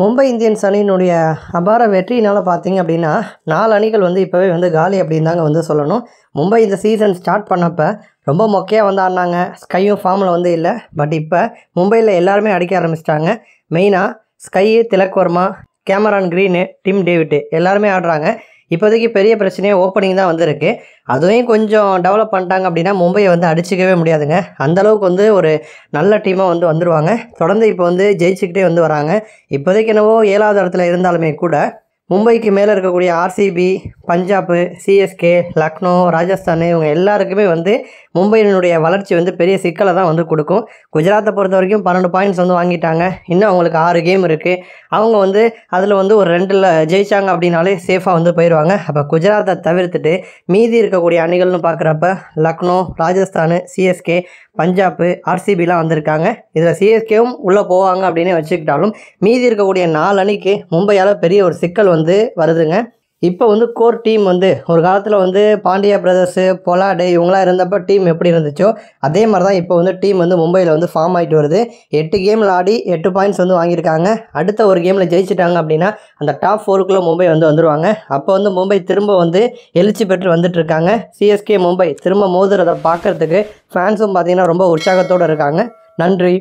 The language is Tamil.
மும்பை இந்தியன்ஸ் அணியினுடைய அபார வெற்றியினால் பார்த்தீங்க அப்படின்னா நாலு அணிகள் வந்து இப்போவே வந்து காலி அப்படின்னு தாங்க வந்து சொல்லணும் மும்பை இந்த சீசன் ஸ்டார்ட் பண்ணப்போ ரொம்ப மொக்கையாக வந்து ஆடினாங்க ஸ்கையும் ஃபார்மில் வந்து இல்லை பட் இப்போ மும்பையில் எல்லாருமே அடிக்க ஆரம்பிச்சிட்டாங்க மெயினாக ஸ்கையு திலக்வர்மா கேமரான் க்ரீனு டிம் டேவிட்டு எல்லாருமே ஆடுறாங்க இப்போதைக்கு பெரிய பிரச்சனையே ஓப்பனிங் தான் வந்திருக்கு அதுவும் கொஞ்சம் டெவலப் பண்ணிட்டாங்க அப்படின்னா மும்பையை வந்து அடிச்சிக்கவே முடியாதுங்க அந்தளவுக்கு வந்து ஒரு நல்ல டீமாக வந்து வந்துடுவாங்க தொடர்ந்து இப்போ வந்து ஜெயிச்சுக்கிட்டே வந்து வராங்க இப்போதைக்கு என்னவோ ஏழாவது இடத்துல இருந்தாலுமே கூட மும்பைக்கு மேலே இருக்கக்கூடிய ஆர்சிபி பஞ்சாப்பு சிஎஸ்கே லக்னோ ராஜஸ்தான் இவங்க எல்லாருக்குமே வந்து மும்பையினுடைய வளர்ச்சி வந்து பெரிய சிக்கலை தான் வந்து கொடுக்கும் குஜராத்தை பொறுத்த வரைக்கும் பன்னெண்டு பாயிண்ட்ஸ் வந்து வாங்கிட்டாங்க இன்னும் அவங்களுக்கு ஆறு கேம் இருக்குது அவங்க வந்து அதில் வந்து ஒரு ரெண்டில் ஜெயிச்சாங்க அப்படின்னாலே சேஃபாக வந்து போயிடுவாங்க அப்போ குஜராத்தை தவிர்த்துட்டு மீதி இருக்கக்கூடிய அணிகள்னு பார்க்குறப்ப லக்னோ ராஜஸ்தான் சிஎஸ்கே பஞ்சாப்பு ஆர்சிபிலாம் வந்திருக்காங்க இதில் சிஎஸ்கேவும் உள்ளே போவாங்க அப்படின்னு வச்சுக்கிட்டாலும் மீதி இருக்கக்கூடிய நாலு அணிக்கு மும்பையால் பெரிய ஒரு சிக்கல் வந்து வந்து வருதுங்க இப்போ வந்து கோர் டீம் வந்து ஒரு காலத்தில் வந்து பாண்டியா பிரதர்ஸு பொலாடு இவங்களாம் இருந்தப்போ டீம் எப்படி இருந்துச்சோ அதே மாதிரி தான் இப்போ வந்து டீம் வந்து மும்பையில் வந்து ஃபார்ம் ஆகிட்டு வருது எட்டு கேமில் ஆடி எட்டு பாயிண்ட்ஸ் வந்து வாங்கியிருக்காங்க அடுத்த ஒரு கேமில் ஜெயிச்சிட்டாங்க அப்படின்னா அந்த டாப் ஃபோருக்குள்ளே மும்பை வந்து வந்துடுவாங்க அப்போ வந்து மும்பை திரும்ப வந்து எழுச்சி பெற்று வந்துட்டு இருக்காங்க சிஎஸ்கே மும்பை திரும்ப மோதுறதை பார்க்குறதுக்கு ஃபேன்ஸும் பார்த்திங்கன்னா ரொம்ப உற்சாகத்தோடு இருக்காங்க நன்றி